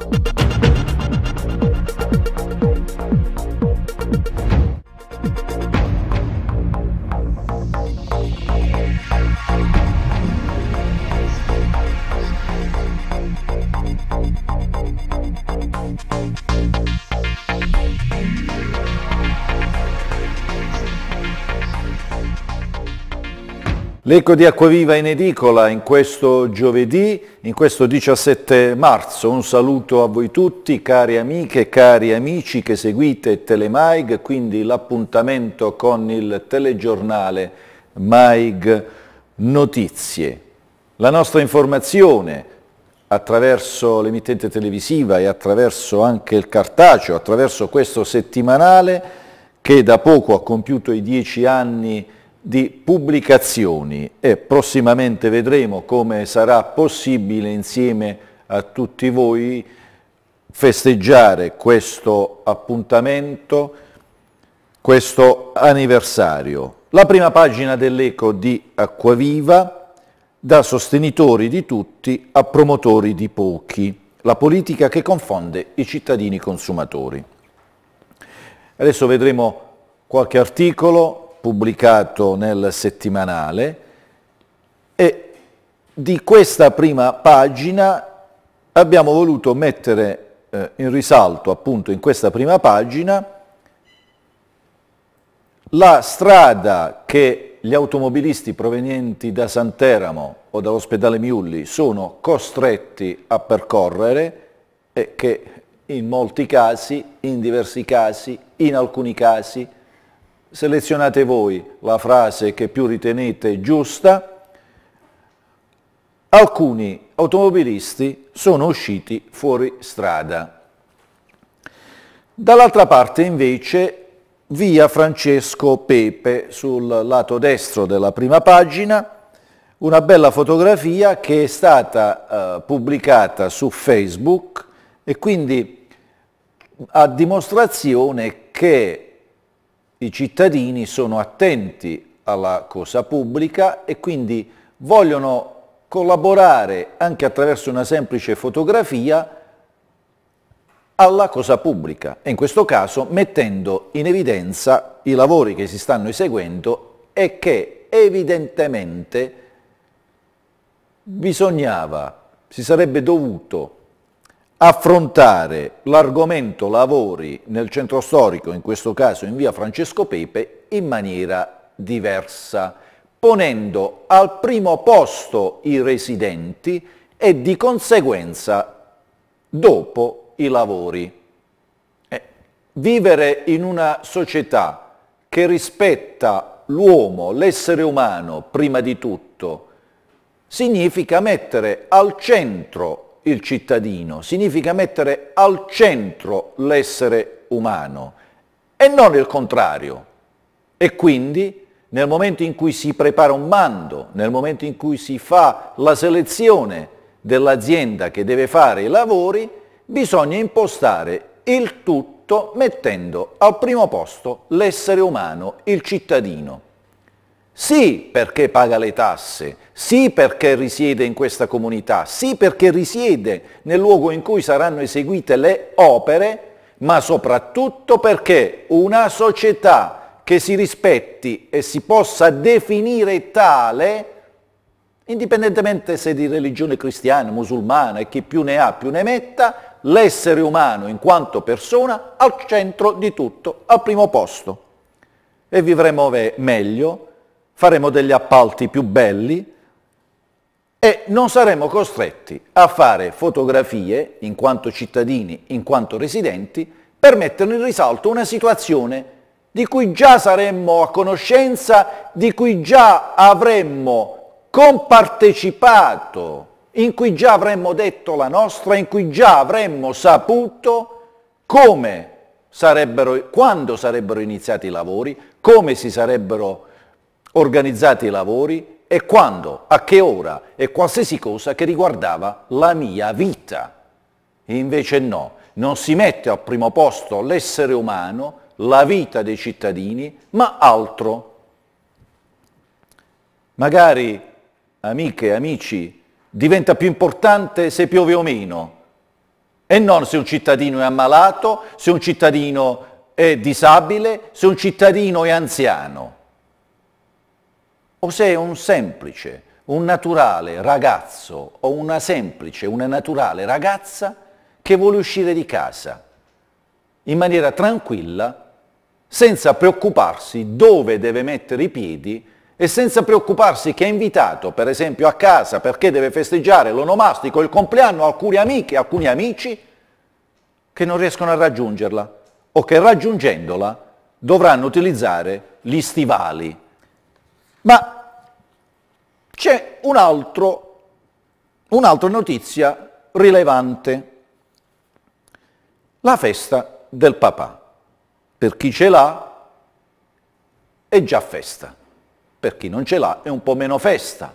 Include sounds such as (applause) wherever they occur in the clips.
Thank you L'Eco di Acquaviva in edicola in questo giovedì, in questo 17 marzo. Un saluto a voi tutti, cari amiche, cari amici che seguite Telemaig, quindi l'appuntamento con il telegiornale Maig Notizie. La nostra informazione attraverso l'emittente televisiva e attraverso anche il cartaceo, attraverso questo settimanale che da poco ha compiuto i dieci anni di pubblicazioni e prossimamente vedremo come sarà possibile insieme a tutti voi festeggiare questo appuntamento, questo anniversario. La prima pagina dell'Eco di Acquaviva, da sostenitori di tutti a promotori di pochi, la politica che confonde i cittadini consumatori. Adesso vedremo qualche articolo, pubblicato nel settimanale e di questa prima pagina abbiamo voluto mettere eh, in risalto appunto in questa prima pagina la strada che gli automobilisti provenienti da Santeramo o dall'ospedale Miulli sono costretti a percorrere e che in molti casi, in diversi casi, in alcuni casi selezionate voi la frase che più ritenete giusta, alcuni automobilisti sono usciti fuori strada. Dall'altra parte invece via Francesco Pepe sul lato destro della prima pagina, una bella fotografia che è stata eh, pubblicata su Facebook e quindi a dimostrazione che i cittadini sono attenti alla cosa pubblica e quindi vogliono collaborare anche attraverso una semplice fotografia alla cosa pubblica e in questo caso mettendo in evidenza i lavori che si stanno eseguendo e che evidentemente bisognava, si sarebbe dovuto affrontare l'argomento lavori nel centro storico, in questo caso in via Francesco Pepe, in maniera diversa, ponendo al primo posto i residenti e di conseguenza dopo i lavori. Eh, vivere in una società che rispetta l'uomo, l'essere umano, prima di tutto, significa mettere al centro il cittadino, significa mettere al centro l'essere umano e non il contrario. E quindi nel momento in cui si prepara un mando, nel momento in cui si fa la selezione dell'azienda che deve fare i lavori, bisogna impostare il tutto mettendo al primo posto l'essere umano, il cittadino. Sì perché paga le tasse, sì perché risiede in questa comunità, sì perché risiede nel luogo in cui saranno eseguite le opere, ma soprattutto perché una società che si rispetti e si possa definire tale, indipendentemente se di religione cristiana, musulmana e chi più ne ha più ne metta, l'essere umano in quanto persona al centro di tutto, al primo posto. E vivremo meglio faremo degli appalti più belli e non saremo costretti a fare fotografie, in quanto cittadini, in quanto residenti, per mettere in risalto una situazione di cui già saremmo a conoscenza, di cui già avremmo compartecipato, in cui già avremmo detto la nostra, in cui già avremmo saputo come sarebbero, quando sarebbero iniziati i lavori, come si sarebbero organizzate i lavori e quando, a che ora e qualsiasi cosa che riguardava la mia vita. invece no, non si mette al primo posto l'essere umano, la vita dei cittadini, ma altro. Magari, amiche e amici, diventa più importante se piove o meno e non se un cittadino è ammalato, se un cittadino è disabile, se un cittadino è anziano o se è un semplice, un naturale ragazzo o una semplice, una naturale ragazza che vuole uscire di casa in maniera tranquilla, senza preoccuparsi dove deve mettere i piedi e senza preoccuparsi che è invitato, per esempio, a casa perché deve festeggiare l'onomastico, il compleanno, alcune amiche, alcuni amici che non riescono a raggiungerla o che raggiungendola dovranno utilizzare gli stivali ma c'è un un'altra notizia rilevante, la festa del papà. Per chi ce l'ha è già festa, per chi non ce l'ha è un po' meno festa,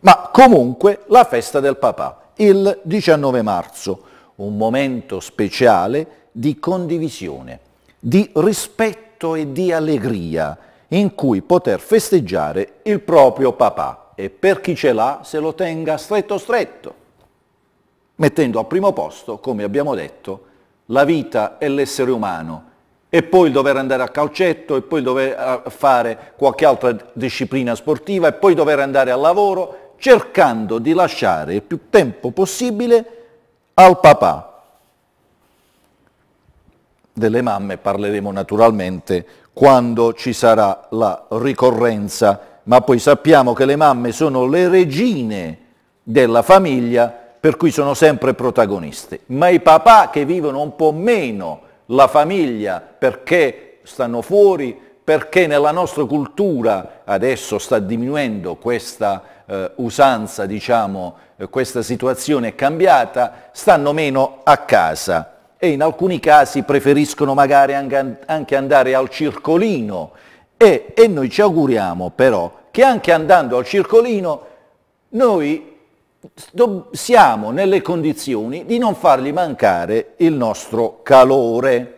ma comunque la festa del papà, il 19 marzo, un momento speciale di condivisione, di rispetto e di allegria in cui poter festeggiare il proprio papà e per chi ce l'ha se lo tenga stretto stretto, mettendo al primo posto, come abbiamo detto, la vita e l'essere umano e poi il dover andare a calcetto e poi il dover eh, fare qualche altra disciplina sportiva e poi dover andare al lavoro cercando di lasciare il più tempo possibile al papà delle mamme parleremo naturalmente quando ci sarà la ricorrenza, ma poi sappiamo che le mamme sono le regine della famiglia, per cui sono sempre protagoniste. Ma i papà che vivono un po' meno la famiglia perché stanno fuori, perché nella nostra cultura adesso sta diminuendo questa eh, usanza, diciamo, eh, questa situazione è cambiata, stanno meno a casa e in alcuni casi preferiscono magari anche andare al circolino e, e, noi ci auguriamo però che anche andando al circolino noi siamo nelle condizioni di non fargli mancare il nostro calore,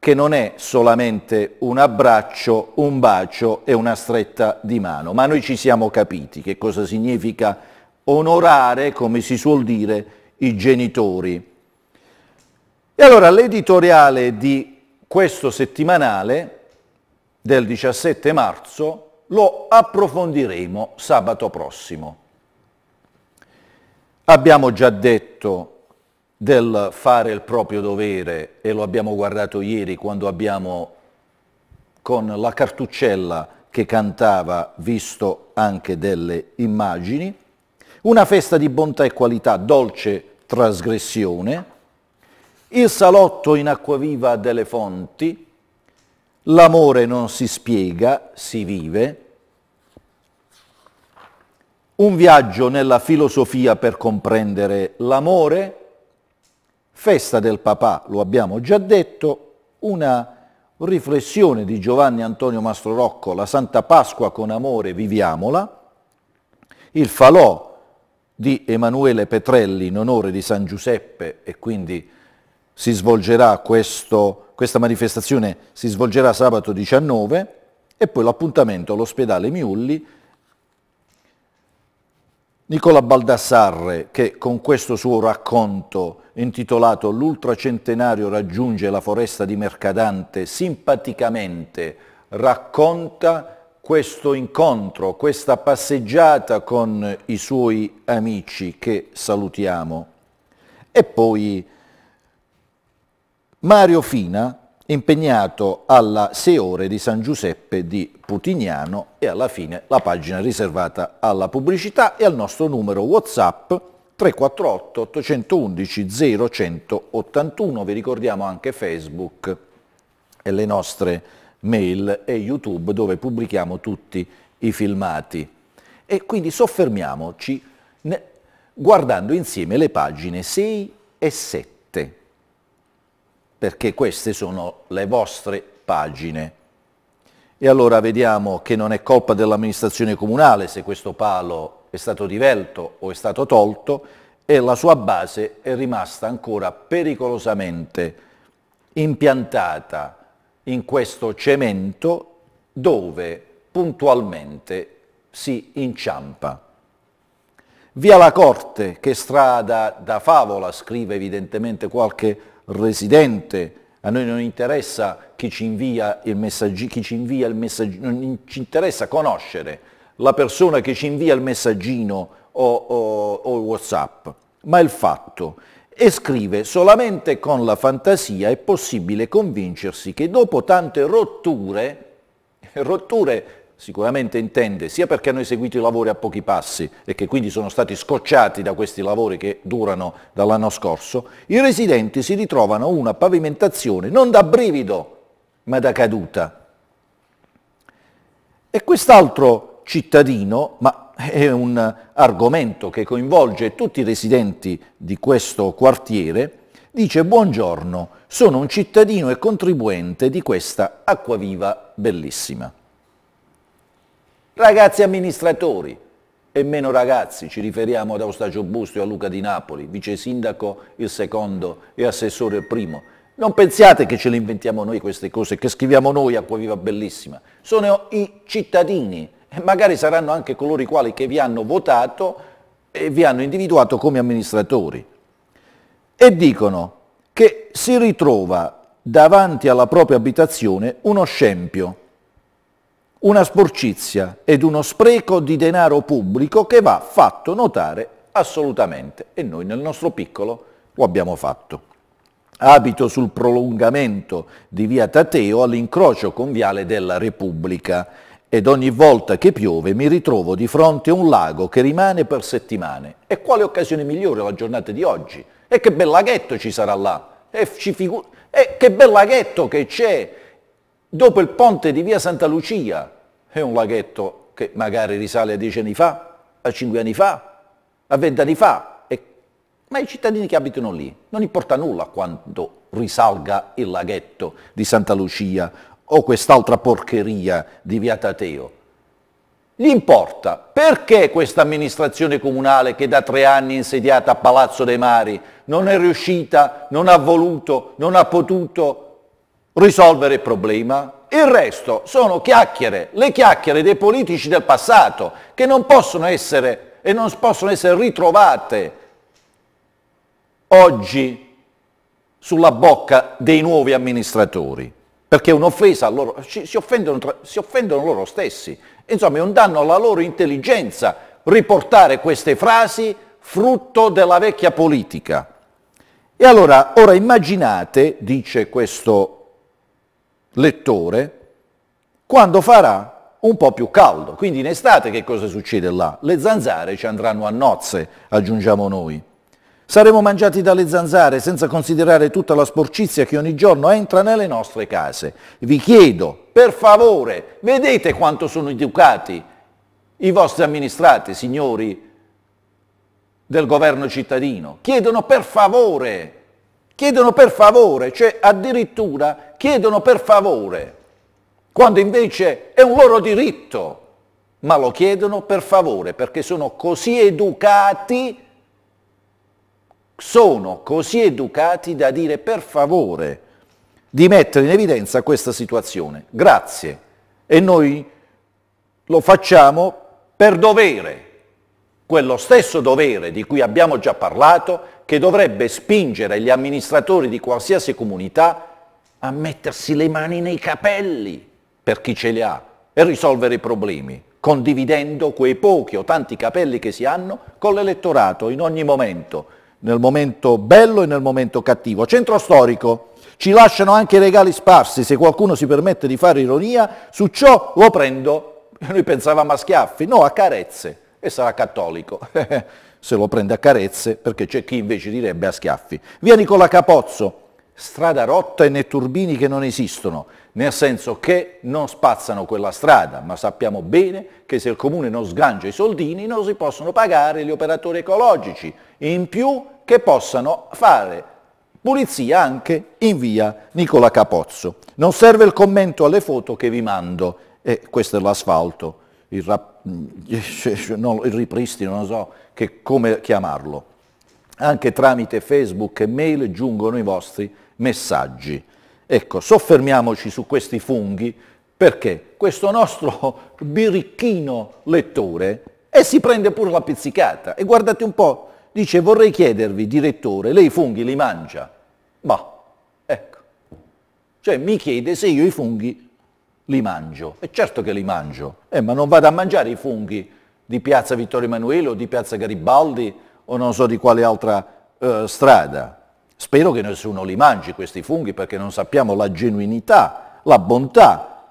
che non è solamente un abbraccio, un bacio e una stretta di mano, ma noi ci siamo capiti che cosa significa onorare, come si suol dire, i genitori e allora l'editoriale di questo settimanale del 17 marzo lo approfondiremo sabato prossimo. Abbiamo già detto del fare il proprio dovere e lo abbiamo guardato ieri quando abbiamo con la cartuccella che cantava visto anche delle immagini, una festa di bontà e qualità, dolce trasgressione, il salotto in acqua viva delle fonti, l'amore non si spiega, si vive, un viaggio nella filosofia per comprendere l'amore, festa del papà, lo abbiamo già detto, una riflessione di Giovanni Antonio Mastro Rocco, la Santa Pasqua con amore, viviamola, il falò di Emanuele Petrelli in onore di San Giuseppe e quindi si svolgerà questo, questa manifestazione si svolgerà sabato 19 e poi l'appuntamento all'ospedale Miulli Nicola Baldassarre che con questo suo racconto intitolato L'ultracentenario raggiunge la foresta di Mercadante simpaticamente racconta questo incontro, questa passeggiata con i suoi amici che salutiamo. E poi Mario Fina impegnato alla Seore di San Giuseppe di Putignano e alla fine la pagina riservata alla pubblicità e al nostro numero Whatsapp 348 811 0181. Vi ricordiamo anche Facebook e le nostre mail e YouTube dove pubblichiamo tutti i filmati. E quindi soffermiamoci guardando insieme le pagine 6 e 7 perché queste sono le vostre pagine. E allora vediamo che non è colpa dell'amministrazione comunale se questo palo è stato divelto o è stato tolto e la sua base è rimasta ancora pericolosamente impiantata in questo cemento dove puntualmente si inciampa. Via la Corte, che strada da favola, scrive evidentemente qualche residente, a noi non interessa chi ci invia il messaggino, chi non ci interessa conoscere la persona che ci invia il messaggino o, o, o Whatsapp, ma il fatto. E scrive, solamente con la fantasia è possibile convincersi che dopo tante rotture, (laughs) rotture sicuramente intende sia perché hanno eseguito i lavori a pochi passi e che quindi sono stati scocciati da questi lavori che durano dall'anno scorso, i residenti si ritrovano una pavimentazione non da brivido ma da caduta. E quest'altro cittadino, ma è un argomento che coinvolge tutti i residenti di questo quartiere, dice buongiorno, sono un cittadino e contribuente di questa acquaviva bellissima. Ragazzi amministratori e meno ragazzi, ci riferiamo ad Austacio Busto e a Luca Di Napoli, vice sindaco il secondo e assessore il primo. Non pensiate che ce le inventiamo noi queste cose, che scriviamo noi Acquaviva Bellissima. Sono i cittadini e magari saranno anche coloro i quali che vi hanno votato e vi hanno individuato come amministratori. E dicono che si ritrova davanti alla propria abitazione uno scempio una sporcizia ed uno spreco di denaro pubblico che va fatto notare assolutamente e noi nel nostro piccolo lo abbiamo fatto. Abito sul prolungamento di via Tateo all'incrocio con Viale della Repubblica ed ogni volta che piove mi ritrovo di fronte a un lago che rimane per settimane. E quale occasione migliore la giornata di oggi? E che bel laghetto ci sarà là? E, ci figu- e che bel laghetto che c'è! Dopo il ponte di via Santa Lucia, è un laghetto che magari risale a dieci anni fa, a cinque anni fa, a vent'anni fa, e... ma i cittadini che abitano lì non importa nulla quanto risalga il laghetto di Santa Lucia o quest'altra porcheria di via Tateo. Gli importa perché questa amministrazione comunale che da tre anni è insediata a Palazzo dei Mari non è riuscita, non ha voluto, non ha potuto risolvere il problema. Il resto sono chiacchiere, le chiacchiere dei politici del passato che non possono essere e non possono essere ritrovate oggi sulla bocca dei nuovi amministratori, perché è un'offesa a loro, si, si, offendono si offendono loro stessi, insomma è un danno alla loro intelligenza riportare queste frasi frutto della vecchia politica. E allora, ora immaginate, dice questo lettore quando farà un po' più caldo. Quindi in estate che cosa succede là? Le zanzare ci andranno a nozze, aggiungiamo noi. Saremo mangiati dalle zanzare senza considerare tutta la sporcizia che ogni giorno entra nelle nostre case. Vi chiedo, per favore, vedete quanto sono educati i vostri amministrati, signori del governo cittadino. Chiedono per favore chiedono per favore, cioè addirittura chiedono per favore, quando invece è un loro diritto, ma lo chiedono per favore perché sono così educati, sono così educati da dire per favore di mettere in evidenza questa situazione. Grazie. E noi lo facciamo per dovere, quello stesso dovere di cui abbiamo già parlato, che dovrebbe spingere gli amministratori di qualsiasi comunità a mettersi le mani nei capelli per chi ce li ha e risolvere i problemi, condividendo quei pochi o tanti capelli che si hanno con l'elettorato in ogni momento, nel momento bello e nel momento cattivo. Centro storico. Ci lasciano anche i regali sparsi, se qualcuno si permette di fare ironia, su ciò lo prendo, (laughs) noi pensavamo a schiaffi, no, a carezze, e sarà cattolico. (laughs) se lo prende a carezze, perché c'è chi invece direbbe a schiaffi. Via Nicola Capozzo, strada rotta e né turbini che non esistono, nel senso che non spazzano quella strada, ma sappiamo bene che se il comune non sgancia i soldini non si possono pagare gli operatori ecologici, in più che possano fare pulizia anche in via Nicola Capozzo. Non serve il commento alle foto che vi mando, e questo è l'asfalto il, (laughs) il ripristino, non so che, come chiamarlo. Anche tramite Facebook e mail giungono i vostri messaggi. Ecco, soffermiamoci su questi funghi perché questo nostro (laughs) birichino lettore e si prende pure la pizzicata. E guardate un po', dice vorrei chiedervi, direttore, lei i funghi li mangia? Ma, ecco, cioè mi chiede se io i funghi li mangio. E certo che li mangio. Eh, ma non vado a mangiare i funghi di Piazza Vittorio Emanuele o di Piazza Garibaldi o non so di quale altra eh, strada. Spero che nessuno li mangi questi funghi perché non sappiamo la genuinità, la bontà.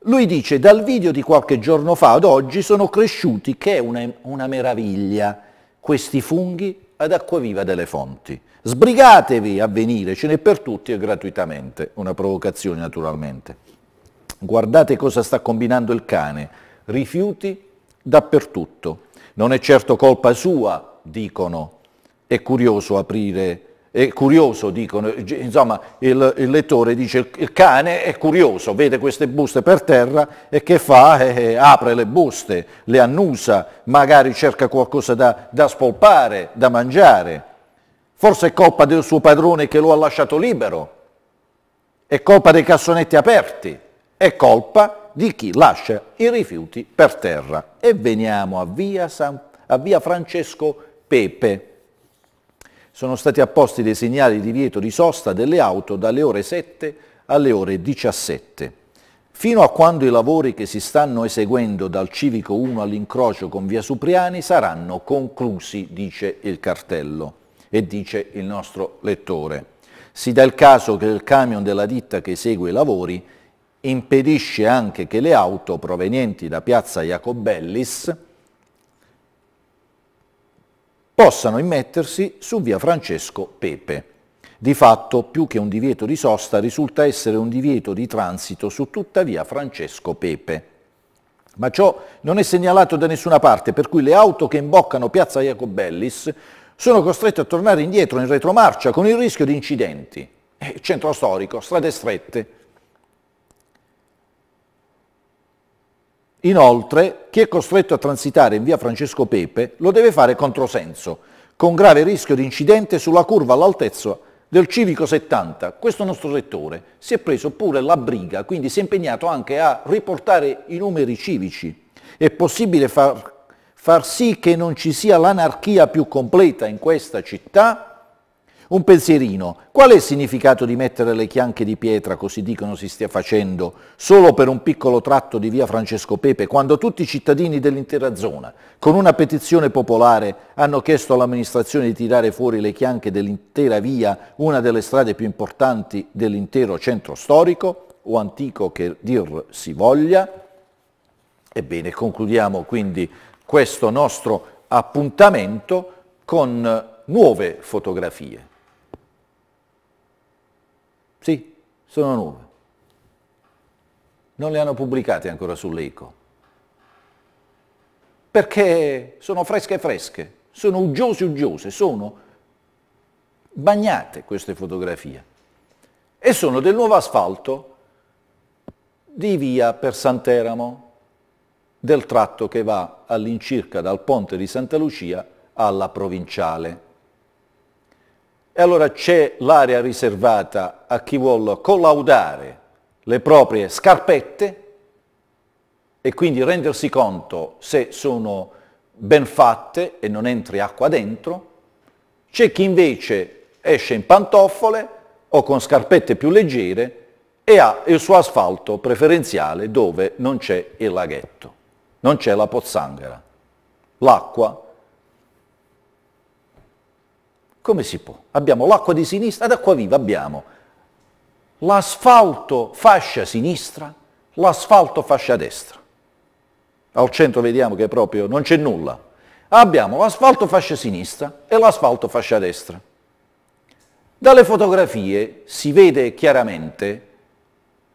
Lui dice, dal video di qualche giorno fa ad oggi sono cresciuti, che è una, una meraviglia, questi funghi ad acqua viva delle fonti. Sbrigatevi a venire, ce n'è per tutti e gratuitamente, una provocazione naturalmente. Guardate cosa sta combinando il cane. Rifiuti dappertutto. Non è certo colpa sua, dicono. È curioso aprire, è curioso, dicono. Insomma, il, il lettore dice il cane è curioso, vede queste buste per terra e che fa? Eh, eh, eh, apre le buste, le annusa, magari cerca qualcosa da, da spolpare, da mangiare. Forse è colpa del suo padrone che lo ha lasciato libero. È colpa dei cassonetti aperti è colpa di chi lascia i rifiuti per terra. E veniamo a via, San, a via Francesco Pepe. Sono stati apposti dei segnali di vieto di sosta delle auto dalle ore 7 alle ore 17. Fino a quando i lavori che si stanno eseguendo dal civico 1 all'incrocio con via Supriani saranno conclusi, dice il cartello e dice il nostro lettore. Si dà il caso che il camion della ditta che esegue i lavori impedisce anche che le auto provenienti da piazza Jacobellis possano immettersi su via Francesco Pepe. Di fatto, più che un divieto di sosta, risulta essere un divieto di transito su tutta via Francesco Pepe. Ma ciò non è segnalato da nessuna parte, per cui le auto che imboccano piazza Jacobellis sono costrette a tornare indietro in retromarcia con il rischio di incidenti. centro storico, strade strette, Inoltre, chi è costretto a transitare in via Francesco Pepe lo deve fare controsenso, con grave rischio di incidente sulla curva all'altezza del Civico 70. Questo nostro settore si è preso pure la briga, quindi si è impegnato anche a riportare i numeri civici. È possibile far, far sì che non ci sia l'anarchia più completa in questa città? Un pensierino, qual è il significato di mettere le chianche di pietra, così dicono si stia facendo, solo per un piccolo tratto di via Francesco Pepe, quando tutti i cittadini dell'intera zona, con una petizione popolare, hanno chiesto all'amministrazione di tirare fuori le chianche dell'intera via, una delle strade più importanti dell'intero centro storico, o antico che dir si voglia? Ebbene, concludiamo quindi questo nostro appuntamento con nuove fotografie. Sì, sono nuove. Non le hanno pubblicate ancora sull'ECO. Perché sono fresche fresche, sono uggiose uggiose, sono bagnate queste fotografie. E sono del nuovo asfalto di via per Santeramo, del tratto che va all'incirca dal ponte di Santa Lucia alla provinciale. E allora c'è l'area riservata a chi vuole collaudare le proprie scarpette e quindi rendersi conto se sono ben fatte e non entri acqua dentro. C'è chi invece esce in pantofole o con scarpette più leggere e ha il suo asfalto preferenziale dove non c'è il laghetto, non c'è la pozzanghera. L'acqua come si può? Abbiamo l'acqua di sinistra, ad acqua viva abbiamo l'asfalto fascia sinistra, l'asfalto fascia destra. Al centro vediamo che proprio non c'è nulla. Abbiamo l'asfalto fascia sinistra e l'asfalto fascia destra. Dalle fotografie si vede chiaramente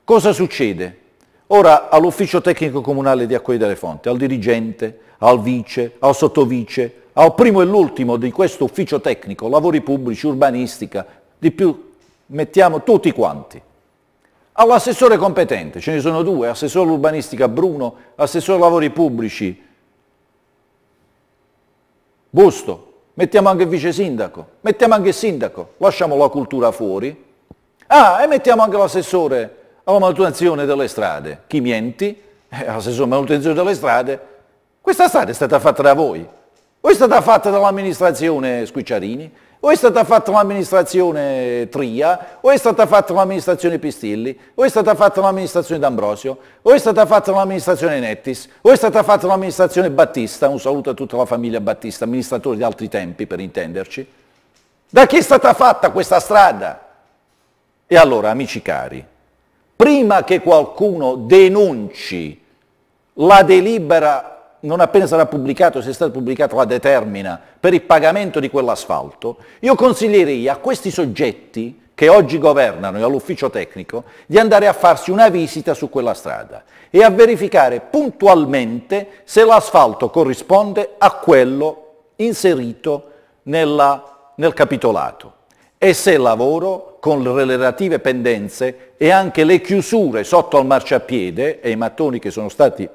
cosa succede. Ora all'ufficio tecnico comunale di Acquaio delle Fonti, al dirigente, al vice, al sottovice, al ah, oh, primo e l'ultimo di questo ufficio tecnico, lavori pubblici, urbanistica, di più mettiamo tutti quanti. All'assessore competente, ce ne sono due, assessore urbanistica Bruno, assessore lavori pubblici Busto, mettiamo anche il vice sindaco, mettiamo anche il sindaco, lasciamo la cultura fuori. Ah, e mettiamo anche l'assessore alla manutenzione delle strade, Chimienti, eh, l'assessore alla manutenzione delle strade, questa strada è stata fatta da voi, o è stata fatta dall'amministrazione Squicciarini, o è stata fatta l'amministrazione Tria, o è stata fatta l'amministrazione Pistilli, o è stata fatta l'amministrazione D'Ambrosio, o è stata fatta l'amministrazione Nettis, o è stata fatta l'amministrazione Battista, un saluto a tutta la famiglia Battista, amministratori di altri tempi per intenderci. Da chi è stata fatta questa strada? E allora, amici cari, prima che qualcuno denunci la delibera non appena sarà pubblicato, se è stata pubblicata la determina per il pagamento di quell'asfalto, io consiglierei a questi soggetti che oggi governano e all'ufficio tecnico di andare a farsi una visita su quella strada e a verificare puntualmente se l'asfalto corrisponde a quello inserito nella, nel capitolato e se il lavoro con le relative pendenze e anche le chiusure sotto al marciapiede e i mattoni che sono stati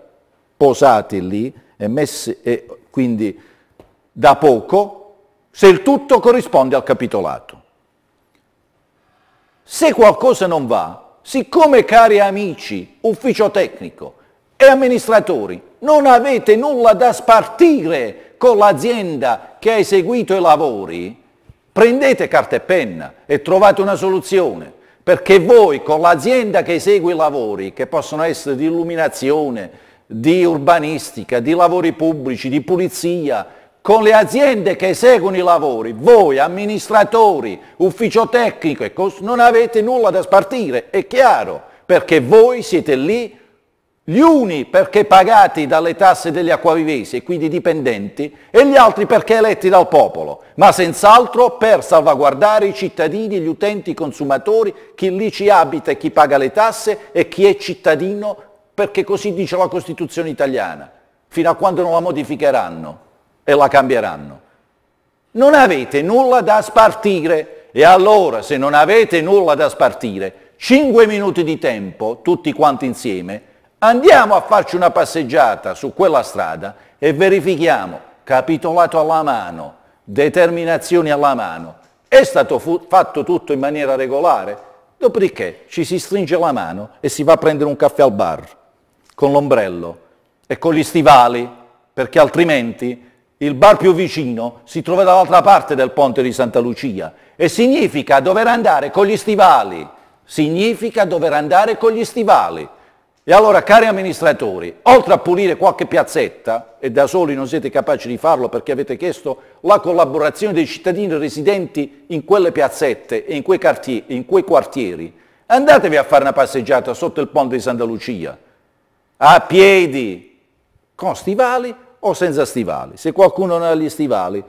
posati lì e messi, e quindi da poco, se il tutto corrisponde al capitolato. Se qualcosa non va, siccome cari amici, ufficio tecnico e amministratori, non avete nulla da spartire con l'azienda che ha eseguito i lavori, prendete carta e penna e trovate una soluzione, perché voi con l'azienda che esegue i lavori, che possono essere di illuminazione, di urbanistica, di lavori pubblici, di pulizia, con le aziende che eseguono i lavori, voi amministratori, ufficio tecnico e cos- non avete nulla da spartire, è chiaro, perché voi siete lì gli uni perché pagati dalle tasse degli acquavivesi e quindi dipendenti e gli altri perché eletti dal popolo, ma senz'altro per salvaguardare i cittadini, gli utenti, i consumatori, chi lì ci abita e chi paga le tasse e chi è cittadino perché così dice la Costituzione italiana, fino a quando non la modificheranno e la cambieranno. Non avete nulla da spartire e allora se non avete nulla da spartire, 5 minuti di tempo, tutti quanti insieme, andiamo a farci una passeggiata su quella strada e verifichiamo, capitolato alla mano, determinazioni alla mano, è stato fatto tutto in maniera regolare, dopodiché ci si stringe la mano e si va a prendere un caffè al bar con l'ombrello e con gli stivali, perché altrimenti il bar più vicino si trova dall'altra parte del ponte di Santa Lucia e significa dover andare con gli stivali, significa dover andare con gli stivali. E allora, cari amministratori, oltre a pulire qualche piazzetta, e da soli non siete capaci di farlo perché avete chiesto la collaborazione dei cittadini residenti in quelle piazzette e in quei, quartieri, andatevi a fare una passeggiata sotto il ponte di Santa Lucia a piedi, con stivali o senza stivali. Se qualcuno non ha gli stivali,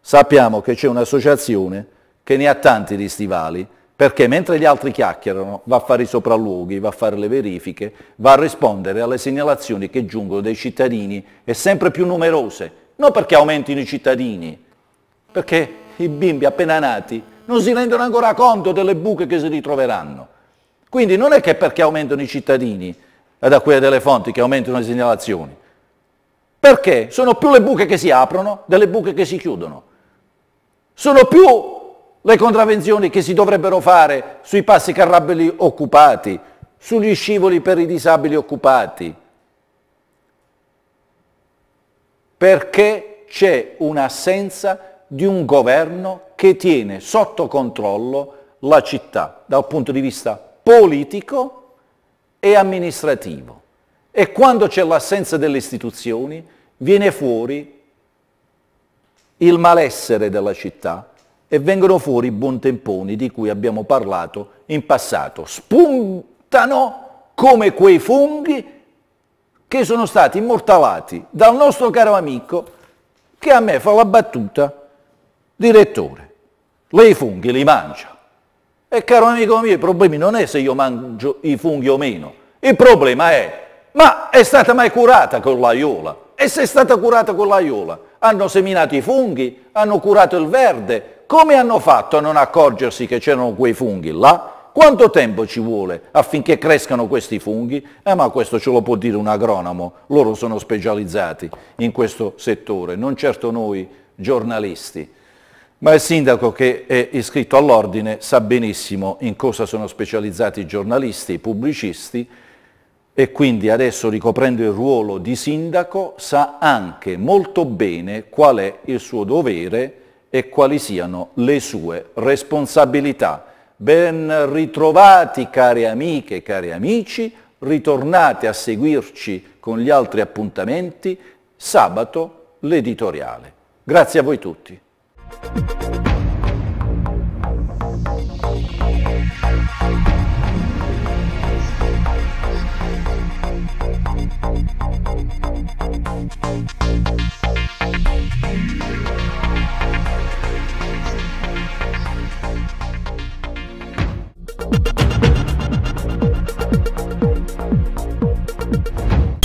sappiamo che c'è un'associazione che ne ha tanti di stivali, perché mentre gli altri chiacchierano va a fare i sopralluoghi, va a fare le verifiche, va a rispondere alle segnalazioni che giungono dai cittadini e sempre più numerose, non perché aumentino i cittadini, perché i bimbi appena nati non si rendono ancora conto delle buche che si ritroveranno. Quindi non è che perché aumentano i cittadini da quelle delle fonti che aumentano le segnalazioni. Perché? Sono più le buche che si aprono delle buche che si chiudono. Sono più le contravenzioni che si dovrebbero fare sui passi carrabili occupati, sugli scivoli per i disabili occupati. Perché c'è un'assenza di un governo che tiene sotto controllo la città dal punto di vista politico e amministrativo. E quando c'è l'assenza delle istituzioni viene fuori il malessere della città e vengono fuori i buontemponi di cui abbiamo parlato in passato. Spuntano come quei funghi che sono stati immortalati dal nostro caro amico che a me fa la battuta direttore. Lei i funghi li mangia. E eh, caro amico mio, il problema non è se io mangio i funghi o meno, il problema è, ma è stata mai curata con l'aiola? E se è stata curata con l'aiola? Hanno seminato i funghi, hanno curato il verde, come hanno fatto a non accorgersi che c'erano quei funghi là? Quanto tempo ci vuole affinché crescano questi funghi? Eh, ma questo ce lo può dire un agronomo, loro sono specializzati in questo settore, non certo noi giornalisti ma il sindaco che è iscritto all'ordine sa benissimo in cosa sono specializzati i giornalisti, i pubblicisti e quindi adesso ricoprendo il ruolo di sindaco sa anche molto bene qual è il suo dovere e quali siano le sue responsabilità. Ben ritrovati care amiche e cari amici, ritornate a seguirci con gli altri appuntamenti, sabato l'editoriale. Grazie a voi tutti. Thank you.